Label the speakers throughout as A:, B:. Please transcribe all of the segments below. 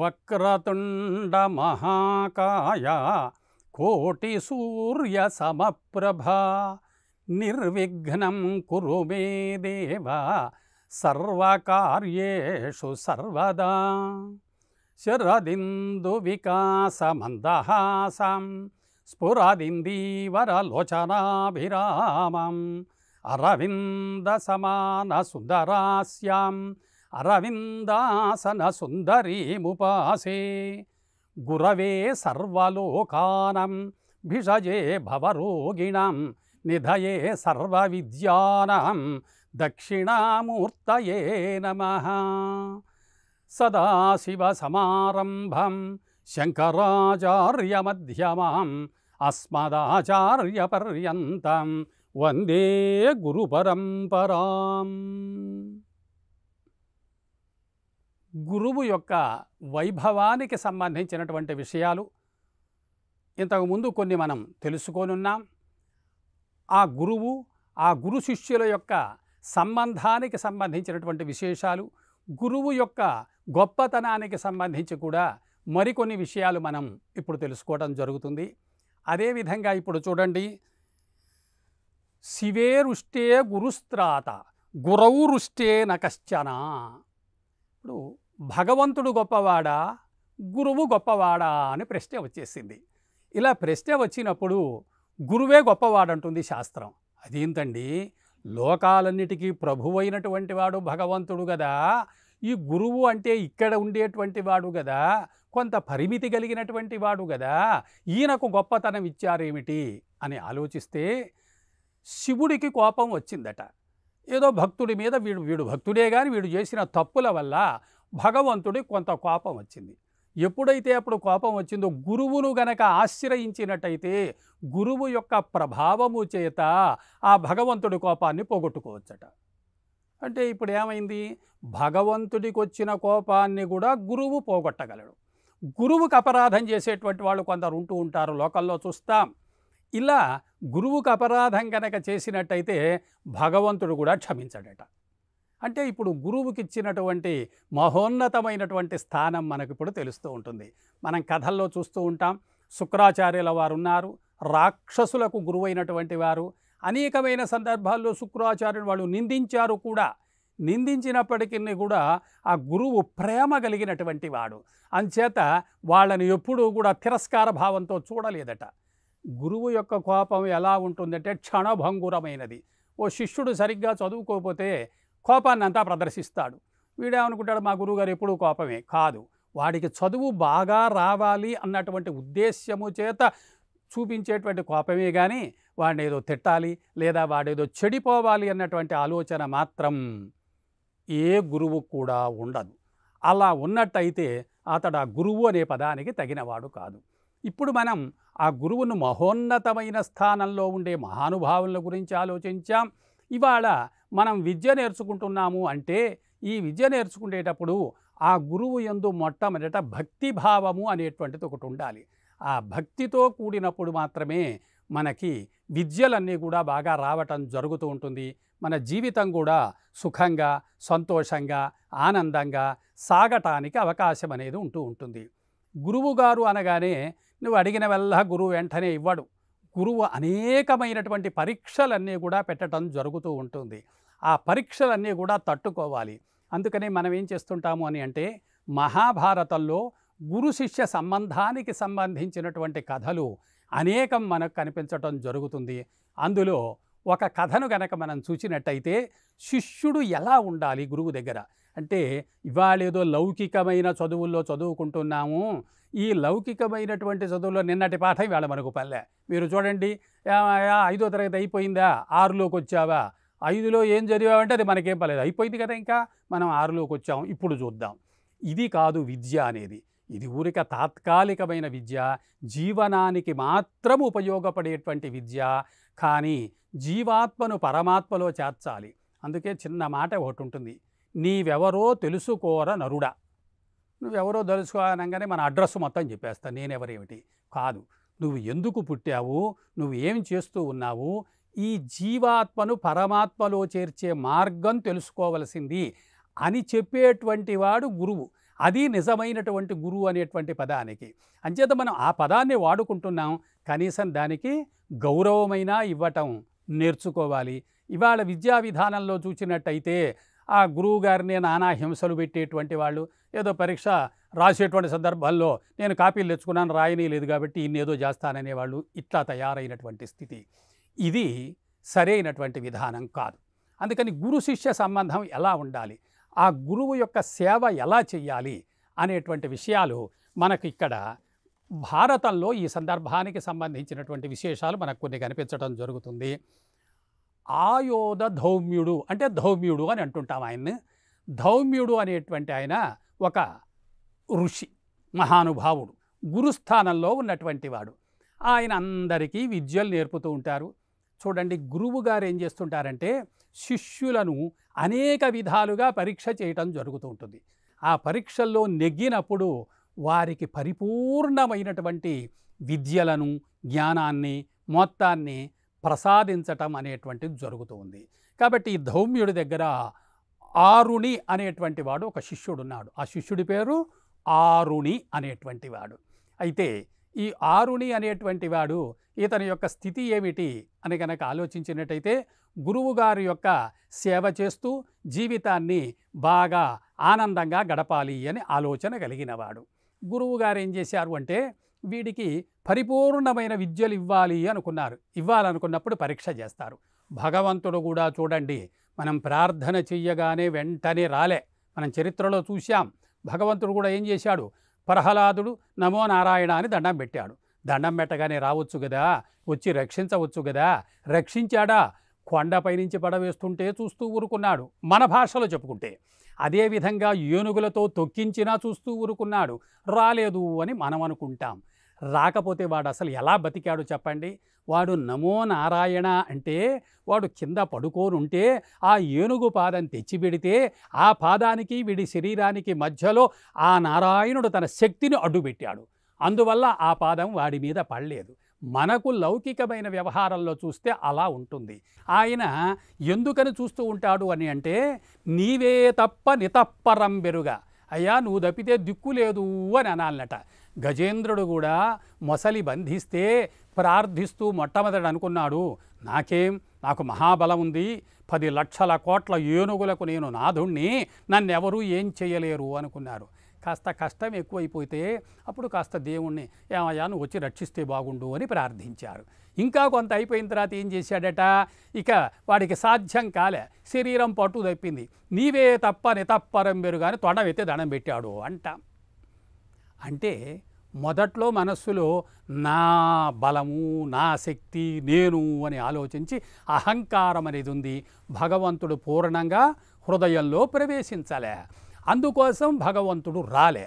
A: वक्रतुण्डमहाकाय कोटिसूर्यसमप्रभा నిర్విఘ్నం కురు మే దేవా సర్వకార్యేషు సర్వదా శరదిందు వికాసమందహాసం స్ఫురదిందీవరలోచనాభిరామం అరవిందసమానసుందరాస్యాం అరవిందాసనసుందరీముపాసే గురవే సర్వలోకానం భిషజే భవరోగిణం నిధయే సర్వ విద్యానం దక్షిణామూర్తయే నమ సదాశివసమారంభం శంకరాచార్యమ్యమాం అస్మదాచార్యపర్యంతం వందే పరంపరా గురువు యొక్క వైభవానికి సంబంధించినటువంటి విషయాలు ఇంతకుముందు కొన్ని మనం తెలుసుకోనున్నాం ఆ గురువు ఆ గురు శిష్యుల యొక్క సంబంధానికి సంబంధించినటువంటి విశేషాలు గురువు యొక్క గొప్పతనానికి సంబంధించి కూడా మరికొన్ని విషయాలు మనం ఇప్పుడు తెలుసుకోవడం జరుగుతుంది అదేవిధంగా ఇప్పుడు చూడండి శివేరుష్టే గురుస్త్రాత గురౌరుష్టే నకశ్చనా ఇప్పుడు భగవంతుడు గొప్పవాడా గురువు గొప్పవాడా అని ప్రశ్న వచ్చేసింది ఇలా ప్రశ్న వచ్చినప్పుడు గురువే గొప్పవాడంటుంది శాస్త్రం అదేంటండి లోకాలన్నిటికీ ప్రభువైనటువంటి వాడు భగవంతుడు కదా ఈ గురువు అంటే ఇక్కడ ఉండేటువంటి వాడు కదా కొంత పరిమితి కలిగినటువంటి వాడు కదా ఈయనకు గొప్పతనం ఇచ్చారేమిటి అని ఆలోచిస్తే శివుడికి కోపం వచ్చిందట ఏదో భక్తుడి మీద వీడు వీడు భక్తుడే కానీ వీడు చేసిన తప్పుల వల్ల భగవంతుడి కొంత కోపం వచ్చింది ఎప్పుడైతే అప్పుడు కోపం వచ్చిందో గురువును గనక ఆశ్రయించినట్టయితే గురువు యొక్క ప్రభావము చేత ఆ భగవంతుడి కోపాన్ని పోగొట్టుకోవచ్చట అంటే ఇప్పుడు ఏమైంది భగవంతుడికి వచ్చిన కోపాన్ని కూడా గురువు పోగొట్టగలడు గురువుకు అపరాధం చేసేటువంటి వాళ్ళు కొందరు ఉంటూ ఉంటారు లోకల్లో చూస్తాం ఇలా గురువుకు అపరాధం కనుక చేసినట్టయితే భగవంతుడు కూడా క్షమించడట అంటే ఇప్పుడు గురువుకి ఇచ్చినటువంటి మహోన్నతమైనటువంటి స్థానం మనకు ఇప్పుడు తెలుస్తూ ఉంటుంది మనం కథల్లో చూస్తూ ఉంటాం శుక్రాచార్యుల వారు ఉన్నారు రాక్షసులకు గురువైనటువంటి వారు అనేకమైన సందర్భాల్లో శుక్రాచార్యుడు వాళ్ళు నిందించారు కూడా నిందించినప్పటికీ కూడా ఆ గురువు ప్రేమ కలిగినటువంటి వాడు అంచేత వాళ్ళని ఎప్పుడూ కూడా తిరస్కార భావంతో చూడలేదట గురువు యొక్క కోపం ఎలా ఉంటుందంటే క్షణభంగురమైనది ఓ శిష్యుడు సరిగ్గా చదువుకోకపోతే కోపాన్ని అంతా ప్రదర్శిస్తాడు వీడేమనుకుంటాడు మా గురువుగారు ఎప్పుడూ కోపమే కాదు వాడికి చదువు బాగా రావాలి అన్నటువంటి ఉద్దేశ్యము చేత చూపించేటువంటి కోపమే కానీ వాడిని ఏదో తిట్టాలి లేదా వాడేదో చెడిపోవాలి అన్నటువంటి ఆలోచన మాత్రం ఏ గురువు కూడా ఉండదు అలా ఉన్నట్టయితే అతడు ఆ గురువు అనే పదానికి తగినవాడు కాదు ఇప్పుడు మనం ఆ గురువును మహోన్నతమైన స్థానంలో ఉండే మహానుభావుల గురించి ఆలోచించాం ఇవాళ మనం విద్య నేర్చుకుంటున్నాము అంటే ఈ విద్య నేర్చుకునేటప్పుడు ఆ గురువు ఎందు మొట్టమొదట భక్తిభావము అనేటువంటిది ఒకటి ఉండాలి ఆ భక్తితో కూడినప్పుడు మాత్రమే మనకి విద్యలన్నీ కూడా బాగా రావటం జరుగుతూ ఉంటుంది మన జీవితం కూడా సుఖంగా సంతోషంగా ఆనందంగా సాగటానికి అవకాశం అనేది ఉంటూ ఉంటుంది గురువుగారు అనగానే నువ్వు అడిగిన వల్ల గురువు వెంటనే ఇవ్వడు గురువు అనేకమైనటువంటి పరీక్షలన్నీ కూడా పెట్టడం జరుగుతూ ఉంటుంది ఆ పరీక్షలన్నీ కూడా తట్టుకోవాలి అందుకని మనం ఏం చేస్తుంటాము అని అంటే మహాభారతంలో గురు శిష్య సంబంధానికి సంబంధించినటువంటి కథలు అనేకం మనకు కనిపించటం జరుగుతుంది అందులో ఒక కథను గనక మనం చూసినట్టయితే శిష్యుడు ఎలా ఉండాలి గురువు దగ్గర అంటే ఇవాళ ఏదో లౌకికమైన చదువుల్లో చదువుకుంటున్నాము ఈ లౌకికమైనటువంటి చదువుల్లో నిన్నటి పాఠం ఇవాళ మనకు పల్లె మీరు చూడండి ఐదో తరగతి అయిపోయిందా ఆరులోకి వచ్చావా ఐదులో ఏం చదివావంటే అది మనకేం పర్లేదు అయిపోయింది కదా ఇంకా మనం ఆరులోకి వచ్చాం ఇప్పుడు చూద్దాం ఇది కాదు విద్య అనేది ఇది ఊరిక తాత్కాలికమైన విద్య జీవనానికి మాత్రం ఉపయోగపడేటువంటి విద్య కానీ జీవాత్మను పరమాత్మలో చేర్చాలి అందుకే చిన్న మాట ఒకటి ఉంటుంది నీవెవరో తెలుసుకోర నరుడా నువ్వెవరో తెలుసుకోనగానే మన అడ్రస్ మొత్తం చెప్పేస్తా నేనెవరేమిటి కాదు నువ్వు ఎందుకు పుట్టావు నువ్వు ఏం చేస్తూ ఉన్నావు ఈ జీవాత్మను పరమాత్మలో చేర్చే మార్గం తెలుసుకోవలసింది అని చెప్పేటువంటి వాడు గురువు అది నిజమైనటువంటి గురువు అనేటువంటి పదానికి అంచేత మనం ఆ పదాన్ని వాడుకుంటున్నాం కనీసం దానికి గౌరవమైనా ఇవ్వటం నేర్చుకోవాలి ఇవాళ విద్యా విధానంలో చూసినట్టయితే ఆ గురువు గారిని నానా హింసలు పెట్టేటువంటి వాళ్ళు ఏదో పరీక్ష రాసేటువంటి సందర్భాల్లో నేను కాపీలు తెచ్చుకున్నాను రాయనీ లేదు కాబట్టి ఇన్నేదో చేస్తాననేవాళ్ళు ఇట్లా తయారైనటువంటి స్థితి ఇది సరైనటువంటి విధానం కాదు అందుకని గురు శిష్య సంబంధం ఎలా ఉండాలి ఆ గురువు యొక్క సేవ ఎలా చేయాలి అనేటువంటి విషయాలు మనకు ఇక్కడ భారతంలో ఈ సందర్భానికి సంబంధించినటువంటి విశేషాలు మనకు కొన్ని కనిపించడం జరుగుతుంది ఆయోధ ధౌమ్యుడు అంటే ధౌమ్యుడు అని అంటుంటాం ఆయన్ని ధౌమ్యుడు అనేటువంటి ఆయన ఒక ఋషి మహానుభావుడు గురుస్థానంలో ఉన్నటువంటి వాడు ఆయన అందరికీ విద్యలు నేర్పుతూ ఉంటారు చూడండి గురువు గారు ఏం చేస్తుంటారంటే శిష్యులను అనేక విధాలుగా పరీక్ష చేయటం జరుగుతూ ఉంటుంది ఆ పరీక్షల్లో నెగ్గినప్పుడు వారికి పరిపూర్ణమైనటువంటి విద్యలను జ్ఞానాన్ని మొత్తాన్ని ప్రసాదించటం అనేటువంటిది జరుగుతూ ఉంది కాబట్టి ఈ ధౌమ్యుడి దగ్గర ఆరుణి అనేటువంటి వాడు ఒక శిష్యుడున్నాడు ఆ శిష్యుడి పేరు ఆరుణి అనేటువంటి వాడు అయితే ఈ ఆరుణి అనేటువంటి వాడు ఇతని యొక్క స్థితి ఏమిటి అని కనుక ఆలోచించినట్టయితే గురువుగారి యొక్క సేవ చేస్తూ జీవితాన్ని బాగా ఆనందంగా గడపాలి అని ఆలోచన కలిగినవాడు గురువుగారు ఏం చేశారు అంటే వీడికి పరిపూర్ణమైన విద్యలు ఇవ్వాలి అనుకున్నారు ఇవ్వాలనుకున్నప్పుడు పరీక్ష చేస్తారు భగవంతుడు కూడా చూడండి మనం ప్రార్థన చెయ్యగానే వెంటనే రాలే మనం చరిత్రలో చూశాం భగవంతుడు కూడా ఏం చేశాడు ప్రహ్లాదుడు నమో నారాయణ అని దండం పెట్టాడు దండం పెట్టగానే రావచ్చు కదా వచ్చి రక్షించవచ్చు కదా రక్షించాడా కొండపై నుంచి పడవేస్తుంటే చూస్తూ ఊరుకున్నాడు మన భాషలో చెప్పుకుంటే అదేవిధంగా ఏనుగులతో తొక్కించినా చూస్తూ ఊరుకున్నాడు రాలేదు అని మనం అనుకుంటాం రాకపోతే వాడు అసలు ఎలా బతికాడు చెప్పండి వాడు నమో నారాయణ అంటే వాడు కింద పడుకోనుంటే ఆ ఏనుగు పాదం తెచ్చిపెడితే ఆ పాదానికి వీడి శరీరానికి మధ్యలో ఆ నారాయణుడు తన శక్తిని అడ్డుపెట్టాడు అందువల్ల ఆ పాదం వాడి మీద పడలేదు మనకు లౌకికమైన వ్యవహారంలో చూస్తే అలా ఉంటుంది ఆయన ఎందుకని చూస్తూ ఉంటాడు అని అంటే నీవే తప్ప నితప్పరం బెరుగా అయ్యా నువ్వు తప్పితే దిక్కు లేదు అని అనాలనట గజేంద్రుడు కూడా మొసలి బంధిస్తే ప్రార్థిస్తూ మొట్టమొదట అనుకున్నాడు నాకేం నాకు మహాబలం ఉంది పది లక్షల కోట్ల ఏనుగులకు నేను నాథుణ్ణి నన్నెవరూ ఏం చేయలేరు అనుకున్నారు కాస్త కష్టం ఎక్కువైపోతే అప్పుడు కాస్త దేవుణ్ణి ఏమయ్యా నువ్వు వచ్చి రక్షిస్తే బాగుండు అని ప్రార్థించారు ఇంకా కొంత అయిపోయిన తర్వాత ఏం చేశాడట ఇక వాడికి సాధ్యం కాలే శరీరం పట్టు తప్పింది నీవే తప్ప నితప్పరం కానీ తొడవైతే దండం పెట్టాడు అంట అంటే మొదట్లో మనస్సులో నా బలము నా శక్తి నేను అని ఆలోచించి అహంకారం అనేది ఉంది భగవంతుడు పూర్ణంగా హృదయంలో ప్రవేశించలే అందుకోసం భగవంతుడు రాలే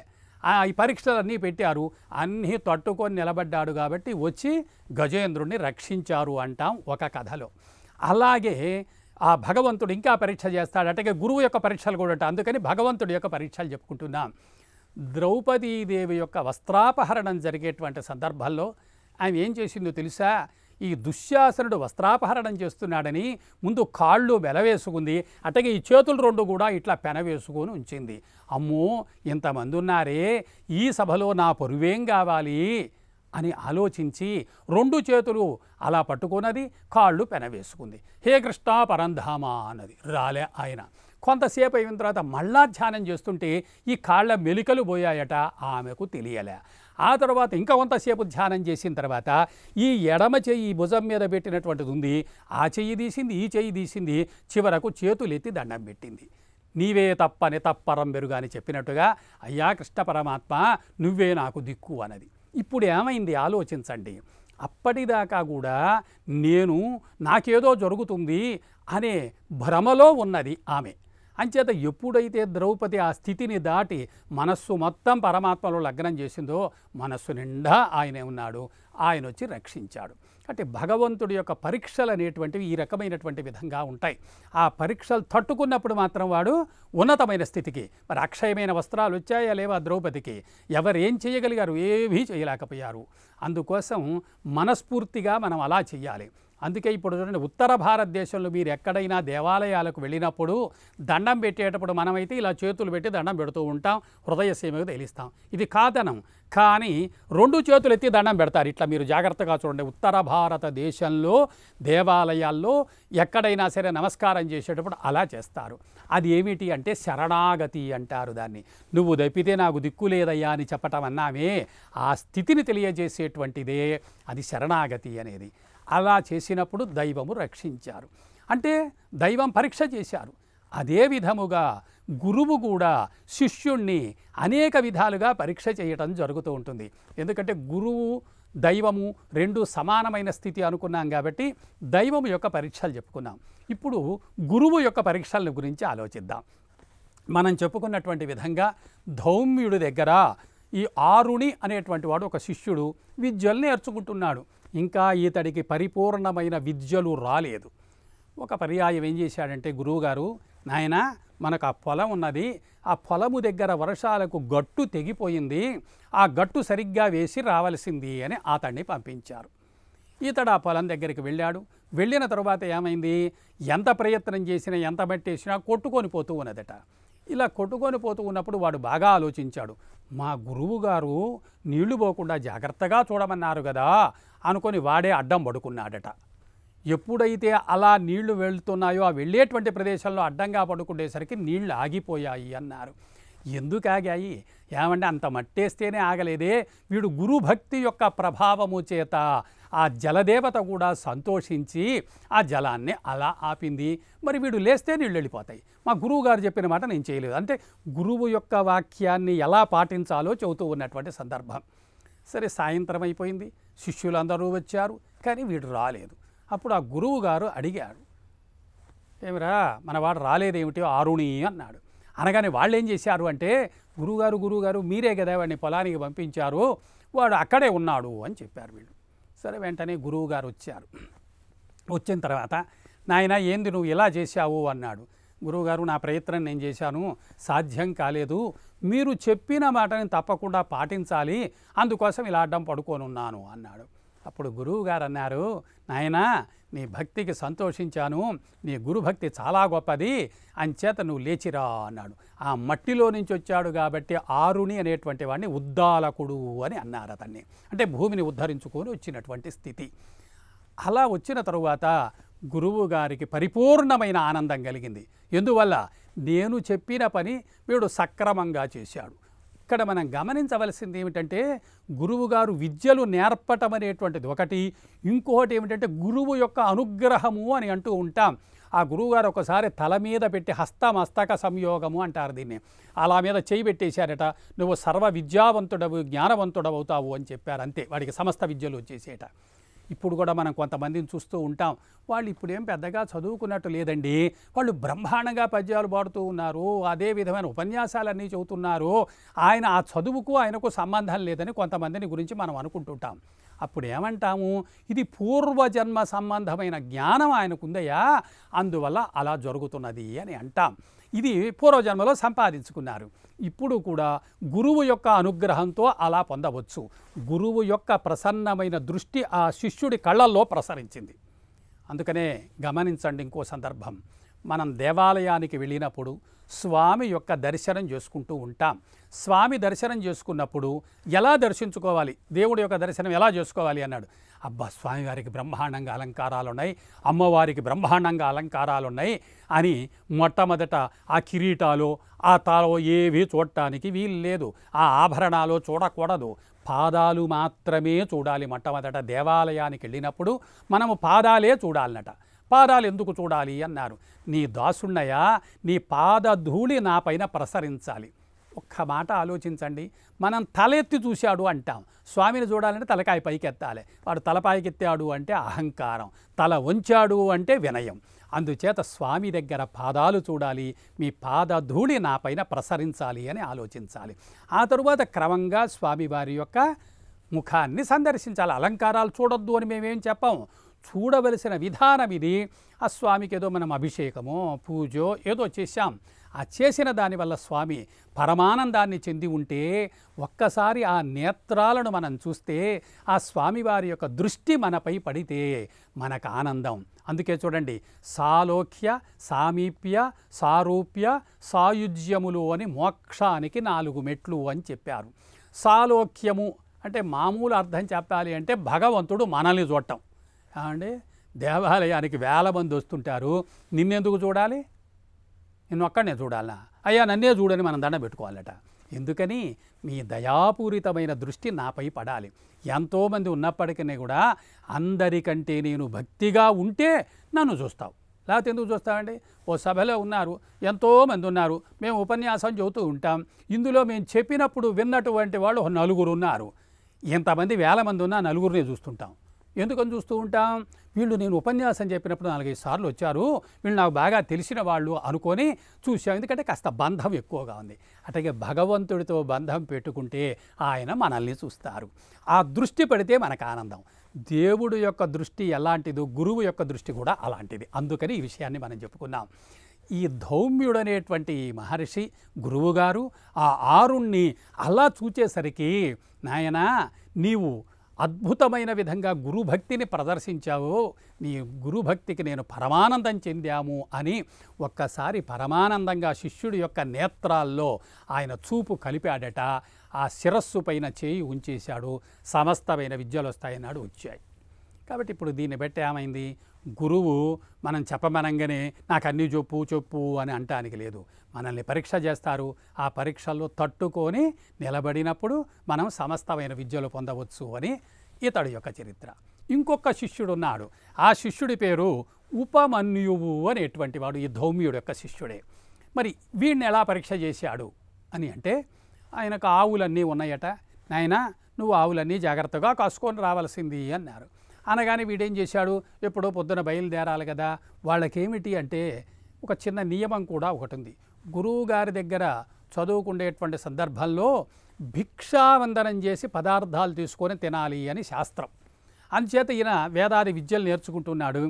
A: ఈ పరీక్షలన్నీ పెట్టారు అన్నీ తట్టుకొని నిలబడ్డాడు కాబట్టి వచ్చి గజేంద్రుణ్ణి రక్షించారు అంటాం ఒక కథలో అలాగే ఆ భగవంతుడు ఇంకా పరీక్ష చేస్తాడు అట్లాగే గురువు యొక్క పరీక్షలు కూడా ఉంటాయి అందుకని భగవంతుడి యొక్క పరీక్షలు చెప్పుకుంటున్నాం ద్రౌపదీదేవి యొక్క వస్త్రాపహరణం జరిగేటువంటి సందర్భంలో ఆమె ఏం చేసిందో తెలుసా ఈ దుశ్శాసనుడు వస్త్రాపహరణం చేస్తున్నాడని ముందు కాళ్ళు వెలవేసుకుంది అట్టగే ఈ చేతులు రెండు కూడా ఇట్లా పెనవేసుకొని ఉంచింది అమ్మో ఇంతమంది ఉన్నారే ఈ సభలో నా పొరువేం కావాలి అని ఆలోచించి రెండు చేతులు అలా పట్టుకున్నది కాళ్ళు పెనవేసుకుంది హే కృష్ణ పరంధామ అన్నది రాలే ఆయన కొంతసేపు అయిన తర్వాత మళ్ళా ధ్యానం చేస్తుంటే ఈ కాళ్ళ మెలికలు పోయాయట ఆమెకు తెలియలే ఆ తర్వాత ఇంకా కొంతసేపు ధ్యానం చేసిన తర్వాత ఈ ఎడమ చెయ్యి భుజం మీద పెట్టినటువంటిది ఉంది ఆ చెయ్యి తీసింది ఈ చెయ్యి తీసింది చివరకు చేతులెత్తి దండం పెట్టింది నీవే తప్పని తప్పరం మెరుగు అని చెప్పినట్టుగా అయ్యా కృష్ణ పరమాత్మ నువ్వే నాకు దిక్కు అన్నది ఇప్పుడు ఏమైంది ఆలోచించండి అప్పటిదాకా కూడా నేను నాకేదో జరుగుతుంది అనే భ్రమలో ఉన్నది ఆమె అంచేత ఎప్పుడైతే ద్రౌపది ఆ స్థితిని దాటి మనస్సు మొత్తం పరమాత్మలో లగ్నం చేసిందో మనస్సు నిండా ఆయనే ఉన్నాడు ఆయన వచ్చి రక్షించాడు అంటే భగవంతుడి యొక్క పరీక్షలు అనేటువంటివి ఈ రకమైనటువంటి విధంగా ఉంటాయి ఆ పరీక్షలు తట్టుకున్నప్పుడు మాత్రం వాడు ఉన్నతమైన స్థితికి మరి అక్షయమైన వస్త్రాలు వచ్చాయా లేవా ద్రౌపదికి ఎవరు ఏం చేయగలిగారు ఏమీ చేయలేకపోయారు అందుకోసం మనస్ఫూర్తిగా మనం అలా చేయాలి అందుకే ఇప్పుడు చూడండి ఉత్తర భారతదేశంలో మీరు ఎక్కడైనా దేవాలయాలకు వెళ్ళినప్పుడు దండం పెట్టేటప్పుడు మనమైతే ఇలా చేతులు పెట్టి దండం పెడుతూ ఉంటాం హృదయ సీమకు తెలిస్తాం ఇది కాదనం కానీ రెండు చేతులు ఎత్తి దండం పెడతారు ఇట్లా మీరు జాగ్రత్తగా చూడండి ఉత్తర భారతదేశంలో దేవాలయాల్లో ఎక్కడైనా సరే నమస్కారం చేసేటప్పుడు అలా చేస్తారు అది ఏమిటి అంటే శరణాగతి అంటారు దాన్ని నువ్వు దప్పితే నాకు దిక్కు లేదయ్యా అని చెప్పటం అన్నామే ఆ స్థితిని తెలియజేసేటువంటిదే అది శరణాగతి అనేది అలా చేసినప్పుడు దైవము రక్షించారు అంటే దైవం పరీక్ష చేశారు అదే విధముగా గురువు కూడా శిష్యుణ్ణి అనేక విధాలుగా పరీక్ష చేయటం జరుగుతూ ఉంటుంది ఎందుకంటే గురువు దైవము రెండు సమానమైన స్థితి అనుకున్నాం కాబట్టి దైవము యొక్క పరీక్షలు చెప్పుకున్నాం ఇప్పుడు గురువు యొక్క పరీక్షల గురించి ఆలోచిద్దాం మనం చెప్పుకున్నటువంటి విధంగా ధౌమ్యుడి దగ్గర ఈ ఆరుణి అనేటువంటి వాడు ఒక శిష్యుడు విద్యలు నేర్చుకుంటున్నాడు ఇంకా ఇతడికి పరిపూర్ణమైన విద్యలు రాలేదు ఒక పర్యాయం ఏం చేశాడంటే గురువుగారు నాయన మనకు ఆ పొలం ఉన్నది ఆ పొలము దగ్గర వర్షాలకు గట్టు తెగిపోయింది ఆ గట్టు సరిగ్గా వేసి రావాల్సింది అని అతన్ని పంపించారు ఇతడు ఆ పొలం దగ్గరికి వెళ్ళాడు వెళ్ళిన తర్వాత ఏమైంది ఎంత ప్రయత్నం చేసినా ఎంత బట్టేసినా కొట్టుకొని పోతూ ఉన్నదట ఇలా కొట్టుకొని పోతూ ఉన్నప్పుడు వాడు బాగా ఆలోచించాడు మా గురువుగారు నీళ్లు పోకుండా జాగ్రత్తగా చూడమన్నారు కదా అనుకొని వాడే అడ్డం పడుకున్నాడట ఎప్పుడైతే అలా నీళ్లు వెళ్తున్నాయో ఆ వెళ్ళేటువంటి ప్రదేశంలో అడ్డంగా పడుకునేసరికి నీళ్లు ఆగిపోయాయి అన్నారు ఎందుకు ఆగాయి ఏమంటే అంత మట్టేస్తేనే ఆగలేదే వీడు గురుభక్తి యొక్క ప్రభావము చేత ఆ జలదేవత కూడా సంతోషించి ఆ జలాన్ని అలా ఆపింది మరి వీడు లేస్తే నీళ్ళు వెళ్ళిపోతాయి మా గురువు గారు చెప్పిన మాట నేను చేయలేదు అంటే గురువు యొక్క వాక్యాన్ని ఎలా పాటించాలో చెబుతూ ఉన్నటువంటి సందర్భం సరే సాయంత్రం అయిపోయింది శిష్యులందరూ వచ్చారు కానీ వీడు రాలేదు అప్పుడు ఆ గురువు గారు అడిగాడు ఏమిరా వాడు రాలేదేమిటి ఆరుణి అన్నాడు అనగానే వాళ్ళు ఏం చేశారు అంటే గురువుగారు గురువుగారు మీరే కదా వాడిని పొలానికి పంపించారు వాడు అక్కడే ఉన్నాడు అని చెప్పారు వీళ్ళు సరే వెంటనే గురువుగారు వచ్చారు వచ్చిన తర్వాత నాయన ఏంది నువ్వు ఇలా చేశావు అన్నాడు గురువుగారు నా ప్రయత్నం నేను చేశాను సాధ్యం కాలేదు మీరు చెప్పిన మాటని తప్పకుండా పాటించాలి అందుకోసం ఇలా అడ్డం పడుకోనున్నాను అన్నాడు అప్పుడు గురువు గారు అన్నారు నాయనా నీ భక్తికి సంతోషించాను నీ గురుభక్తి చాలా గొప్పది అంచేత నువ్వు లేచిరా అన్నాడు ఆ మట్టిలో నుంచి వచ్చాడు కాబట్టి ఆరుని అనేటువంటి వాడిని ఉద్దాలకుడు అని అన్నారు అతన్ని అంటే భూమిని ఉద్ధరించుకొని వచ్చినటువంటి స్థితి అలా వచ్చిన తరువాత గురువు గారికి పరిపూర్ణమైన ఆనందం కలిగింది ఎందువల్ల నేను చెప్పిన పని వీడు సక్రమంగా చేశాడు ఇక్కడ మనం గమనించవలసింది ఏమిటంటే గురువుగారు విద్యలు నేర్పటం అనేటువంటిది ఒకటి ఇంకొకటి ఏమిటంటే గురువు యొక్క అనుగ్రహము అని అంటూ ఉంటాం ఆ గురువుగారు ఒకసారి తల మీద పెట్టి హస్తమస్తక సంయోగము అంటారు దీన్ని అలా మీద చేయి పెట్టేశారట నువ్వు సర్వ విద్యావంతుడవు జ్ఞానవంతుడవుతావు అని చెప్పారు అంతే వాడికి సమస్త విద్యలు వచ్చేసేట ఇప్పుడు కూడా మనం కొంతమందిని చూస్తూ ఉంటాం వాళ్ళు ఇప్పుడేం పెద్దగా చదువుకున్నట్టు లేదండి వాళ్ళు బ్రహ్మాండంగా పద్యాలు పాడుతూ ఉన్నారు అదే విధమైన ఉపన్యాసాలన్నీ చదువుతున్నారు ఆయన ఆ చదువుకు ఆయనకు సంబంధం లేదని కొంతమందిని గురించి మనం అనుకుంటుంటాం అప్పుడు ఏమంటాము ఇది పూర్వజన్మ సంబంధమైన జ్ఞానం ఆయనకుందయ్యా అందువల్ల అలా జరుగుతున్నది అని అంటాం ఇది పూర్వజన్మలో సంపాదించుకున్నారు ఇప్పుడు కూడా గురువు యొక్క అనుగ్రహంతో అలా పొందవచ్చు గురువు యొక్క ప్రసన్నమైన దృష్టి ఆ శిష్యుడి కళ్ళల్లో ప్రసరించింది అందుకనే గమనించండి ఇంకో సందర్భం మనం దేవాలయానికి వెళ్ళినప్పుడు స్వామి యొక్క దర్శనం చేసుకుంటూ ఉంటాం స్వామి దర్శనం చేసుకున్నప్పుడు ఎలా దర్శించుకోవాలి దేవుడి యొక్క దర్శనం ఎలా చేసుకోవాలి అన్నాడు అబ్బా స్వామివారికి బ్రహ్మాండంగా అలంకారాలు ఉన్నాయి అమ్మవారికి బ్రహ్మాండంగా అలంకారాలు ఉన్నాయి అని మొట్టమొదట ఆ కిరీటాలు ఆ తాలో ఏవి చూడటానికి వీలు లేదు ఆ ఆభరణాలు చూడకూడదు పాదాలు మాత్రమే చూడాలి మొట్టమొదట దేవాలయానికి వెళ్ళినప్పుడు మనము పాదాలే చూడాలన్నట పాదాలు ఎందుకు చూడాలి అన్నారు నీ దాసుణ్ణయా నీ పాద ధూళి నా ప్రసరించాలి ఒక్క మాట ఆలోచించండి మనం తలెత్తి చూశాడు అంటాం స్వామిని చూడాలంటే తలకాయ పైకి ఎత్తాలి వాడు తలపాయికెత్తాడు అంటే అహంకారం తల వంచాడు అంటే వినయం అందుచేత స్వామి దగ్గర పాదాలు చూడాలి మీ పాద ధూళి నా పైన ప్రసరించాలి అని ఆలోచించాలి ఆ తరువాత క్రమంగా స్వామివారి యొక్క ముఖాన్ని సందర్శించాలి అలంకారాలు చూడొద్దు అని మేమేం చెప్పాము చూడవలసిన విధానం ఇది ఆ స్వామికి ఏదో మనం అభిషేకమో పూజో ఏదో చేశాం ఆ చేసిన దానివల్ల స్వామి పరమానందాన్ని చెంది ఉంటే ఒక్కసారి ఆ నేత్రాలను మనం చూస్తే ఆ స్వామివారి యొక్క దృష్టి మనపై పడితే మనకు ఆనందం అందుకే చూడండి సాలోక్య సామీప్య సారూప్య సాయుజ్యములు అని మోక్షానికి నాలుగు మెట్లు అని చెప్పారు సాలోక్యము అంటే మామూలు అర్థం చెప్పాలి అంటే భగవంతుడు మనల్ని చూడటం ఏమండి దేవాలయానికి వేల మంది వస్తుంటారు నిన్నెందుకు చూడాలి నిన్ను ఒక్కడనే చూడాలా అయ్యా నన్నే చూడని మనం దండ పెట్టుకోవాలట ఎందుకని మీ దయాపూరితమైన దృష్టి నాపై పడాలి ఎంతోమంది ఉన్నప్పటికీ కూడా అందరికంటే నేను భక్తిగా ఉంటే నన్ను చూస్తావు లేకపోతే ఎందుకు చూస్తామండి ఓ సభలో ఉన్నారు ఎంతోమంది ఉన్నారు మేము ఉపన్యాసం చెబుతూ ఉంటాం ఇందులో మేము చెప్పినప్పుడు విన్నటువంటి వాళ్ళు నలుగురు ఉన్నారు ఇంతమంది వేల మంది ఉన్నా నలుగురిని చూస్తుంటాం ఎందుకని చూస్తూ ఉంటాం వీళ్ళు నేను ఉపన్యాసం చెప్పినప్పుడు నాలుగైదు సార్లు వచ్చారు వీళ్ళు నాకు బాగా తెలిసిన వాళ్ళు అనుకొని చూసాం ఎందుకంటే కాస్త బంధం ఎక్కువగా ఉంది అట్లాగే భగవంతుడితో బంధం పెట్టుకుంటే ఆయన మనల్ని చూస్తారు ఆ దృష్టి పెడితే మనకు ఆనందం దేవుడు యొక్క దృష్టి ఎలాంటిదో గురువు యొక్క దృష్టి కూడా అలాంటిది అందుకని ఈ విషయాన్ని మనం చెప్పుకున్నాం ఈ ధౌమ్యుడనేటువంటి మహర్షి గురువుగారు ఆ ఆరుణ్ణి అలా చూచేసరికి నాయన నీవు అద్భుతమైన విధంగా గురుభక్తిని ప్రదర్శించావో నీ గురుభక్తికి నేను పరమానందం చెందాము అని ఒక్కసారి పరమానందంగా శిష్యుడి యొక్క నేత్రాల్లో ఆయన చూపు కలిపాడట ఆ శిరస్సు పైన చేయి ఉంచేశాడు సమస్తమైన విద్యలు వస్తాయన్నాడు వచ్చాయి కాబట్టి ఇప్పుడు దీన్ని బట్టి ఏమైంది గురువు మనం చెప్పమనంగానే నాకు అన్నీ చెప్పు చెప్పు అని అంటానికి లేదు మనల్ని పరీక్ష చేస్తారు ఆ పరీక్షల్లో తట్టుకొని నిలబడినప్పుడు మనం సమస్తమైన విద్యలు పొందవచ్చు అని ఇతడు యొక్క చరిత్ర ఇంకొక శిష్యుడున్నాడు ఆ శిష్యుడి పేరు ఉపమన్యువు అనేటువంటి వాడు ఈ ధౌమ్యుడు యొక్క శిష్యుడే మరి వీడిని ఎలా పరీక్ష చేశాడు అని అంటే ఆయనకు ఆవులన్నీ ఉన్నాయట నాయన నువ్వు ఆవులన్నీ జాగ్రత్తగా కాసుకొని రావాల్సింది అన్నారు అనగానే వీడేం చేశాడు ఎప్పుడో పొద్దున బయలుదేరాలి కదా వాళ్ళకేమిటి అంటే ఒక చిన్న నియమం కూడా ఒకటి ఉంది గురువు గారి దగ్గర చదువుకుండేటువంటి సందర్భంలో భిక్షావందనం చేసి పదార్థాలు తీసుకొని తినాలి అని శాస్త్రం అందుచేత ఈయన వేదాది విద్యలు నేర్చుకుంటున్నాడు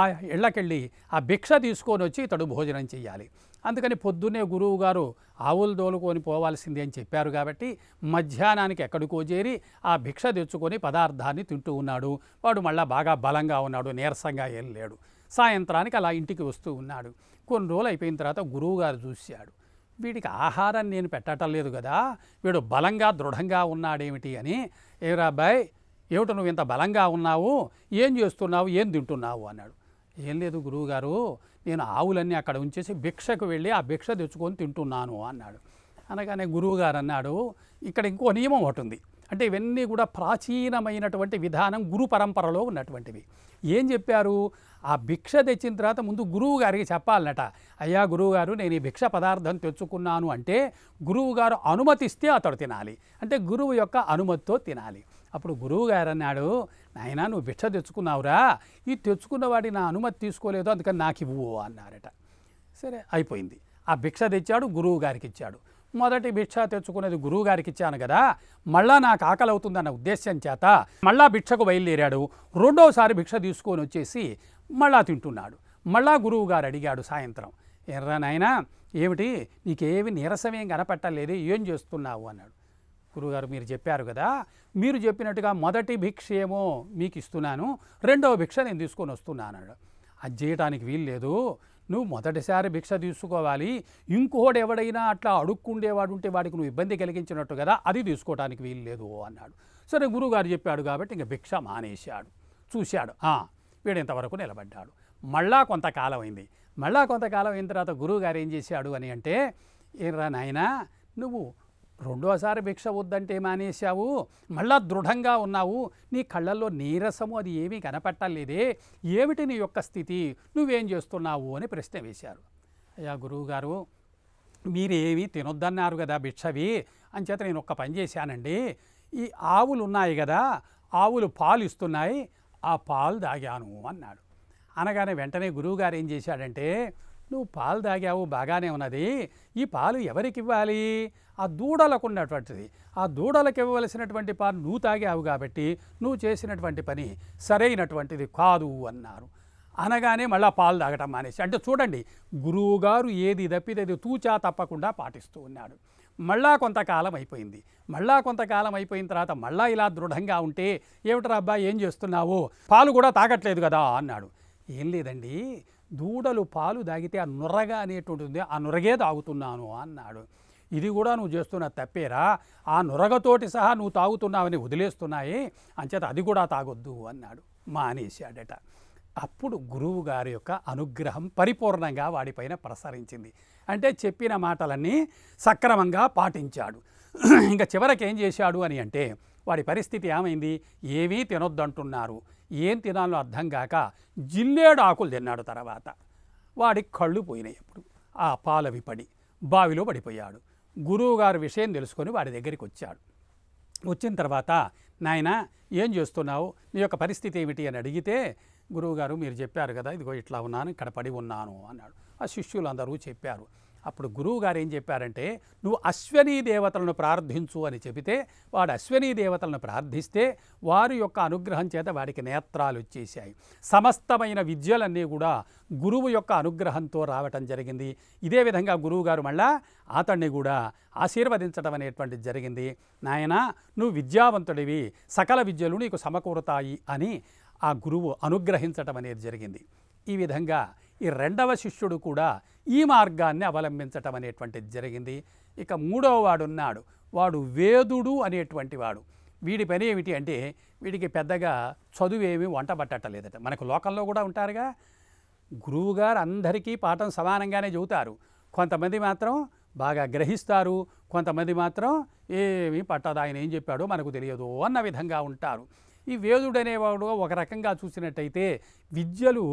A: ఆ ఇళ్ళకెళ్ళి ఆ భిక్ష తీసుకొని వచ్చి ఇతడు భోజనం చేయాలి అందుకని పొద్దున్నే గురువు గారు ఆవులు దోలుకొని పోవాల్సింది అని చెప్పారు కాబట్టి మధ్యాహ్నానికి ఎక్కడికో చేరి ఆ భిక్ష తెచ్చుకొని పదార్థాన్ని తింటూ ఉన్నాడు వాడు మళ్ళా బాగా బలంగా ఉన్నాడు నీరసంగా ఏం లేడు సాయంత్రానికి అలా ఇంటికి వస్తూ ఉన్నాడు కొన్ని రోజులు అయిపోయిన తర్వాత గురువుగారు చూశాడు వీడికి ఆహారం నేను పెట్టటం లేదు కదా వీడు బలంగా దృఢంగా ఉన్నాడేమిటి అని ఏరాబాయ్ ఏమిట నువ్వు ఇంత బలంగా ఉన్నావు ఏం చేస్తున్నావు ఏం తింటున్నావు అన్నాడు ఏం లేదు గురువుగారు నేను ఆవులన్నీ అక్కడ ఉంచేసి భిక్షకు వెళ్ళి ఆ భిక్ష తెచ్చుకొని తింటున్నాను అన్నాడు అనగానే గురువుగారు అన్నాడు ఇక్కడ ఇంకో నియమం ఒకటి ఉంది అంటే ఇవన్నీ కూడా ప్రాచీనమైనటువంటి విధానం గురు పరంపరలో ఉన్నటువంటివి ఏం చెప్పారు ఆ భిక్ష తెచ్చిన తర్వాత ముందు గురువు గారికి చెప్పాలన్నట అయ్యా గురువుగారు నేను ఈ భిక్ష పదార్థం తెచ్చుకున్నాను అంటే గురువుగారు అనుమతిస్తే అతడు తినాలి అంటే గురువు యొక్క అనుమతితో తినాలి అప్పుడు గురువు గారు అన్నాడు నాయన నువ్వు భిక్ష తెచ్చుకున్నావురా ఈ తెచ్చుకున్న వాడి నా అనుమతి తీసుకోలేదు అందుకని నాకు ఇవ్వు అన్నారట సరే అయిపోయింది ఆ భిక్ష తెచ్చాడు గురువు గారికి ఇచ్చాడు మొదటి భిక్ష తెచ్చుకునేది గురువు గారికి ఇచ్చాను కదా మళ్ళా నాకు ఆకలి అవుతుందన్న ఉద్దేశం చేత మళ్ళా భిక్షకు బయలుదేరాడు రెండోసారి భిక్ష తీసుకొని వచ్చేసి మళ్ళా తింటున్నాడు మళ్ళా గురువు గారు అడిగాడు సాయంత్రం ఎర్రా నాయనా ఏమిటి నీకేమి నీరసమేం కనపట్టలేదు ఏం చేస్తున్నావు అన్నాడు గురుగారు మీరు చెప్పారు కదా మీరు చెప్పినట్టుగా మొదటి భిక్ష ఏమో మీకు ఇస్తున్నాను రెండవ భిక్ష నేను తీసుకొని వస్తున్నాను అది చేయటానికి వీలు లేదు నువ్వు మొదటిసారి భిక్ష తీసుకోవాలి ఇంకోడు ఎవడైనా అట్లా అడుక్కుండేవాడు ఉంటే వాడికి నువ్వు ఇబ్బంది కలిగించినట్టు కదా అది తీసుకోవడానికి వీలు లేదు అన్నాడు సరే గురువుగారు చెప్పాడు కాబట్టి ఇంక భిక్ష మానేశాడు చూశాడు ఇంతవరకు నిలబడ్డాడు మళ్ళా కొంతకాలం అయింది మళ్ళా కొంతకాలం అయిన తర్వాత గురువుగారు ఏం చేశాడు అని అంటే ఏరా నాయన నువ్వు రెండోసారి భిక్ష వద్దంటే మానేశావు మళ్ళా దృఢంగా ఉన్నావు నీ కళ్ళల్లో నీరసము అది ఏమీ కనపట్టలేదే ఏమిటి నీ యొక్క స్థితి నువ్వేం చేస్తున్నావు అని ప్రశ్న వేశారు అయ్యా గురువుగారు మీరేమీ తినొద్దన్నారు కదా భిక్షవి అంచేత నేను ఒక్క పని చేశానండి ఈ ఆవులు ఉన్నాయి కదా ఆవులు పాలు ఇస్తున్నాయి ఆ పాలు తాగాను అన్నాడు అనగానే వెంటనే గురువుగారు ఏం చేశాడంటే నువ్వు పాలు తాగావు బాగానే ఉన్నది ఈ పాలు ఎవరికి ఇవ్వాలి ఆ దూడలకు ఉన్నటువంటిది ఆ దూడలకు ఇవ్వవలసినటువంటి పాలు నువ్వు తాగావు కాబట్టి నువ్వు చేసినటువంటి పని సరైనటువంటిది కాదు అన్నారు అనగానే మళ్ళీ పాలు తాగటం మానేసి అంటే చూడండి గురువుగారు ఏది అది తూచా తప్పకుండా పాటిస్తూ ఉన్నాడు మళ్ళా కొంతకాలం అయిపోయింది మళ్ళా కొంతకాలం అయిపోయిన తర్వాత మళ్ళా ఇలా దృఢంగా ఉంటే ఏమిటరా అబ్బాయి ఏం చేస్తున్నావో పాలు కూడా తాగట్లేదు కదా అన్నాడు ఏం లేదండి దూడలు పాలు తాగితే ఆ నుర్రగా అనేటువంటిది ఆ నురగే తాగుతున్నాను అన్నాడు ఇది కూడా నువ్వు చేస్తున్న తప్పేరా ఆ నురగతోటి సహా నువ్వు తాగుతున్నావని వదిలేస్తున్నాయి అంచేత అది కూడా తాగొద్దు అన్నాడు మానేశాడట అప్పుడు గురువు గారి యొక్క అనుగ్రహం పరిపూర్ణంగా వాడిపైన ప్రసరించింది అంటే చెప్పిన మాటలన్నీ సక్రమంగా పాటించాడు ఇంకా చివరికి ఏం చేశాడు అని అంటే వాడి పరిస్థితి ఏమైంది ఏమీ తినొద్దంటున్నారు ఏం తినాలో అర్థం కాక జిల్లేడు ఆకులు తిన్నాడు తర్వాత వాడి కళ్ళు పోయినాయి అప్పుడు ఆ పాలవి పడి బావిలో పడిపోయాడు గురువుగారు విషయం తెలుసుకొని వాడి దగ్గరికి వచ్చాడు వచ్చిన తర్వాత నాయన ఏం చేస్తున్నావు నీ యొక్క పరిస్థితి ఏమిటి అని అడిగితే గురువుగారు మీరు చెప్పారు కదా ఇదిగో ఇట్లా ఉన్నాను ఇక్కడ పడి ఉన్నాను అన్నాడు ఆ అందరూ చెప్పారు అప్పుడు గురువు గారు ఏం చెప్పారంటే నువ్వు అశ్వనీ దేవతలను ప్రార్థించు అని చెబితే వాడు అశ్వనీ దేవతలను ప్రార్థిస్తే వారి యొక్క అనుగ్రహం చేత వాడికి నేత్రాలు వచ్చేసాయి సమస్తమైన విద్యలన్నీ కూడా గురువు యొక్క అనుగ్రహంతో రావటం జరిగింది ఇదే విధంగా గురువు గారు మళ్ళా అతన్ని కూడా ఆశీర్వదించడం అనేటువంటిది జరిగింది నాయన నువ్వు విద్యావంతుడివి సకల విద్యలు నీకు సమకూరుతాయి అని ఆ గురువు అనుగ్రహించటం అనేది జరిగింది ఈ విధంగా ఈ రెండవ శిష్యుడు కూడా ఈ మార్గాన్ని అవలంబించటం అనేటువంటిది జరిగింది ఇక మూడవ వాడున్నాడు వాడు వేదుడు అనేటువంటి వాడు వీడి పని ఏమిటి అంటే వీడికి పెద్దగా చదువేమీ వంట పట్టట్లేదట మనకు లోకల్లో కూడా ఉంటారుగా గురువుగారు అందరికీ పాఠం సమానంగానే చదువుతారు కొంతమంది మాత్రం బాగా గ్రహిస్తారు కొంతమంది మాత్రం ఏమి పట్టదు ఆయన ఏం చెప్పాడో మనకు తెలియదు అన్న విధంగా ఉంటారు ఈ అనేవాడు ఒక రకంగా చూసినట్టయితే విద్యలు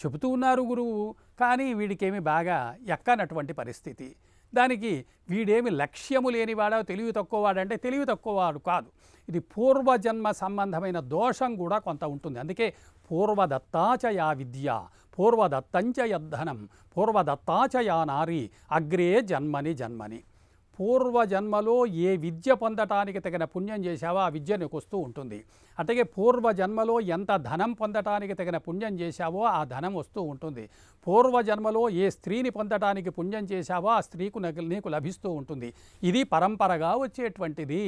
A: చెబుతూ ఉన్నారు గురువు కానీ వీడికేమి బాగా ఎక్కనటువంటి పరిస్థితి దానికి వీడేమి లక్ష్యము లేనివాడా తెలివి తక్కువవాడంటే తెలివి తక్కువవాడు కాదు ఇది పూర్వజన్మ సంబంధమైన దోషం కూడా కొంత ఉంటుంది అందుకే పూర్వదత్తాచయా విద్య పూర్వదత్తంచయద్ధనం పూర్వదత్తాచయా నారి అగ్రే జన్మని జన్మని పూర్వ జన్మలో ఏ విద్య పొందటానికి తగిన పుణ్యం చేశావో ఆ విద్య నీకు వస్తూ ఉంటుంది అట్లాగే పూర్వ జన్మలో ఎంత ధనం పొందటానికి తగిన పుణ్యం చేశావో ఆ ధనం వస్తూ ఉంటుంది పూర్వజన్మలో ఏ స్త్రీని పొందటానికి పుణ్యం చేశావో ఆ స్త్రీకు నీకు లభిస్తూ ఉంటుంది ఇది పరంపరగా వచ్చేటువంటిది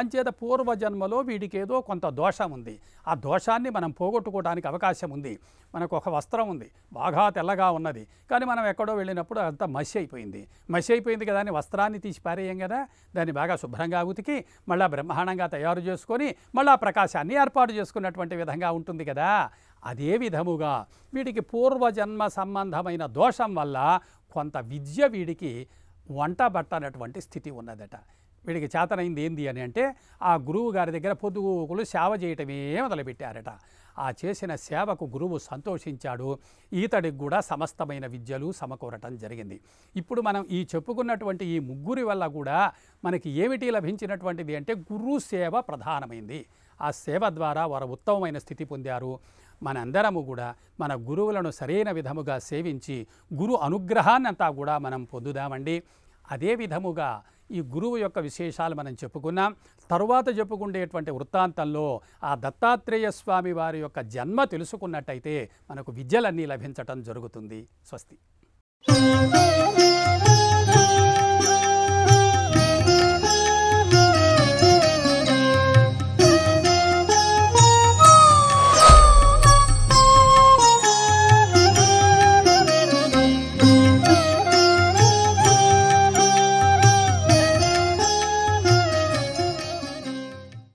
A: అంచేత పూర్వజన్మలో వీడికేదో కొంత దోషం ఉంది ఆ దోషాన్ని మనం పోగొట్టుకోవడానికి అవకాశం ఉంది మనకు ఒక వస్త్రం ఉంది బాగా తెల్లగా ఉన్నది కానీ మనం ఎక్కడో వెళ్ళినప్పుడు అంతా మసి అయిపోయింది మసి అయిపోయింది కదా అని వస్త్రాన్ని తీసి పారేయం కదా దాన్ని బాగా శుభ్రంగా ఉతికి మళ్ళీ బ్రహ్మాండంగా తయారు చేసుకొని మళ్ళీ ఆ ప్రకాశాన్ని ఏర్పాటు చేసుకున్నటువంటి విధంగా ఉంటుంది కదా అదే విధముగా వీడికి పూర్వజన్మ సంబంధమైన దోషం వల్ల కొంత విద్య వీడికి వంట పట్టనటువంటి స్థితి ఉన్నదట వీడికి చేతనైంది ఏంది అని అంటే ఆ గురువు గారి దగ్గర పొదుగుకులు సేవ చేయటమే మొదలుపెట్టారట ఆ చేసిన సేవకు గురువు సంతోషించాడు ఈతడికి కూడా సమస్తమైన విద్యలు సమకూరటం జరిగింది ఇప్పుడు మనం ఈ చెప్పుకున్నటువంటి ఈ ముగ్గురి వల్ల కూడా మనకి ఏమిటి లభించినటువంటిది అంటే గురు సేవ ప్రధానమైంది ఆ సేవ ద్వారా వారు ఉత్తమమైన స్థితి పొందారు మనందరము కూడా మన గురువులను సరైన విధముగా సేవించి గురు అనుగ్రహాన్నంతా కూడా మనం పొందుదామండి అదే విధముగా ఈ గురువు యొక్క విశేషాలు మనం చెప్పుకున్నాం తరువాత చెప్పుకుండేటువంటి వృత్తాంతంలో ఆ దత్తాత్రేయ స్వామి వారి యొక్క జన్మ తెలుసుకున్నట్టయితే మనకు విద్యలన్నీ లభించటం జరుగుతుంది స్వస్తి